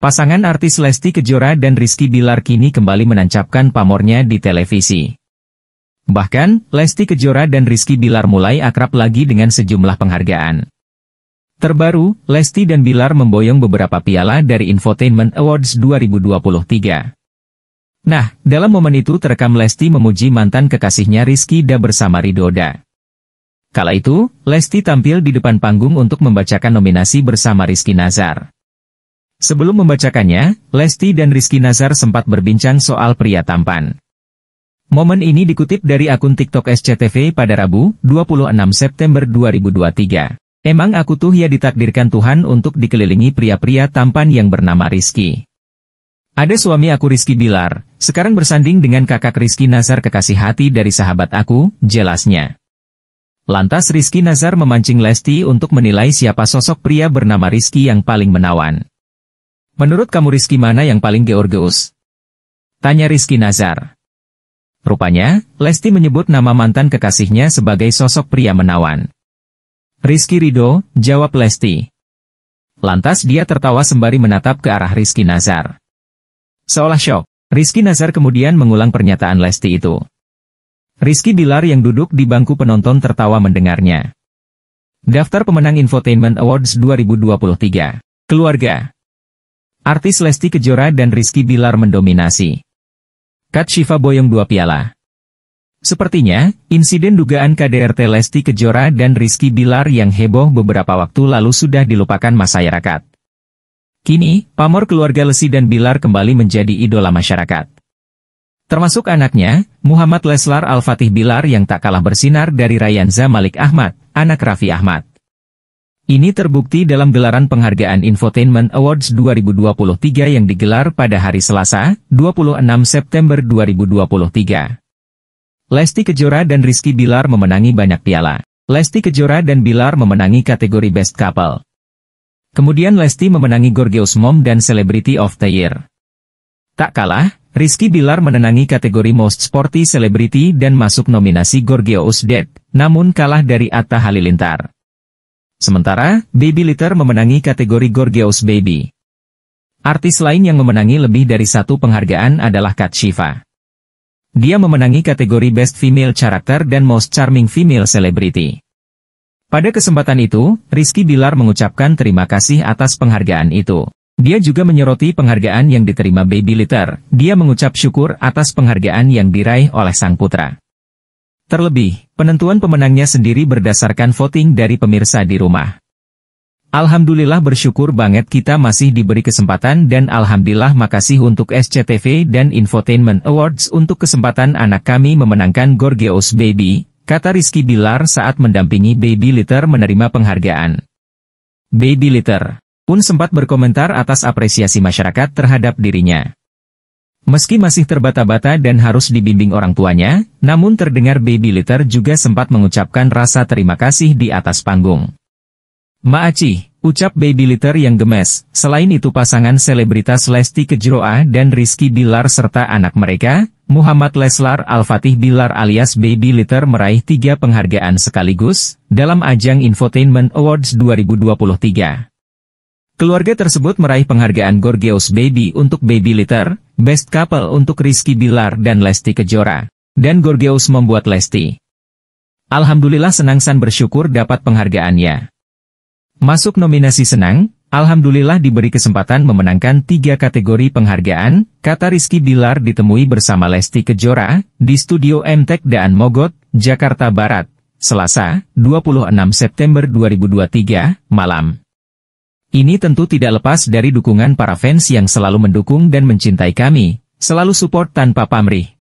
Pasangan artis Lesti Kejora dan Rizky Bilar kini kembali menancapkan pamornya di televisi. Bahkan, Lesti Kejora dan Rizky Bilar mulai akrab lagi dengan sejumlah penghargaan. Terbaru, Lesti dan Bilar memboyong beberapa piala dari Infotainment Awards 2023. Nah, dalam momen itu terekam Lesti memuji mantan kekasihnya Rizky Da bersama Ridoda. Kala itu, Lesti tampil di depan panggung untuk membacakan nominasi bersama Rizky Nazar. Sebelum membacakannya, Lesti dan Rizky Nazar sempat berbincang soal pria tampan. Momen ini dikutip dari akun TikTok SCTV pada Rabu, 26 September 2023. Emang aku tuh ya ditakdirkan Tuhan untuk dikelilingi pria-pria tampan yang bernama Rizky. Ada suami aku Rizky Bilar, sekarang bersanding dengan kakak Rizky Nazar kekasih hati dari sahabat aku, jelasnya. Lantas Rizky Nazar memancing Lesti untuk menilai siapa sosok pria bernama Rizky yang paling menawan. Menurut kamu Rizky mana yang paling Georgeus? Tanya Rizky Nazar. Rupanya, Lesti menyebut nama mantan kekasihnya sebagai sosok pria menawan. Rizky Rido, jawab Lesti. Lantas dia tertawa sembari menatap ke arah Rizky Nazar. Seolah shock, Rizky Nazar kemudian mengulang pernyataan Lesti itu. Rizky Bilar yang duduk di bangku penonton tertawa mendengarnya. Daftar pemenang Infotainment Awards 2023. Keluarga. Artis Lesti Kejora dan Rizky Bilar mendominasi. Kat Shiva Boyong dua piala. Sepertinya, insiden dugaan KDRT Lesti Kejora dan Rizky Bilar yang heboh beberapa waktu lalu sudah dilupakan masyarakat. Kini, pamor keluarga Lesi dan Bilar kembali menjadi idola masyarakat. Termasuk anaknya, Muhammad Leslar Al-Fatih Bilar yang tak kalah bersinar dari Rayanza Malik Ahmad, anak Raffi Ahmad. Ini terbukti dalam gelaran penghargaan Infotainment Awards 2023 yang digelar pada hari Selasa, 26 September 2023. Lesti Kejora dan Rizky Bilar memenangi banyak piala. Lesti Kejora dan Bilar memenangi kategori Best Couple. Kemudian Lesti memenangi Gorgeous Mom dan Celebrity of the Year. Tak kalah, Rizky Bilar menenangi kategori Most Sporty Celebrity dan masuk nominasi Gorgeous Dead, namun kalah dari Atta Halilintar. Sementara, Baby Litter memenangi kategori Gorgeous Baby. Artis lain yang memenangi lebih dari satu penghargaan adalah Kat Shiva. Dia memenangi kategori Best Female Character dan Most Charming Female Celebrity. Pada kesempatan itu, Rizky Bilar mengucapkan terima kasih atas penghargaan itu. Dia juga menyoroti penghargaan yang diterima Baby Litter. Dia mengucap syukur atas penghargaan yang diraih oleh sang putra. Terlebih, penentuan pemenangnya sendiri berdasarkan voting dari pemirsa di rumah. Alhamdulillah bersyukur banget kita masih diberi kesempatan dan Alhamdulillah makasih untuk SCTV dan Infotainment Awards untuk kesempatan anak kami memenangkan Gorgeous Baby, kata Rizky Bilar saat mendampingi Baby Litter menerima penghargaan. Baby Litter pun sempat berkomentar atas apresiasi masyarakat terhadap dirinya. Meski masih terbata-bata dan harus dibimbing orang tuanya, namun terdengar Baby Litter juga sempat mengucapkan rasa terima kasih di atas panggung. Maaci, ucap Baby Litter yang gemes, selain itu pasangan selebritas Lesti Kejroa dan Rizky Bilar serta anak mereka, Muhammad Leslar Al-Fatih Bilar alias Baby Litter meraih tiga penghargaan sekaligus, dalam ajang Infotainment Awards 2023. Keluarga tersebut meraih penghargaan Gorgeous Baby untuk Baby Litter, Best couple untuk Rizky Bilar dan Lesti Kejora. Dan Gorgeous membuat Lesti. Alhamdulillah senang San bersyukur dapat penghargaannya. Masuk nominasi senang, Alhamdulillah diberi kesempatan memenangkan tiga kategori penghargaan, kata Rizky Bilar ditemui bersama Lesti Kejora, di Studio MTEK Daan Mogot, Jakarta Barat, Selasa, 26 September 2023, malam. Ini tentu tidak lepas dari dukungan para fans yang selalu mendukung dan mencintai kami, selalu support tanpa pamrih.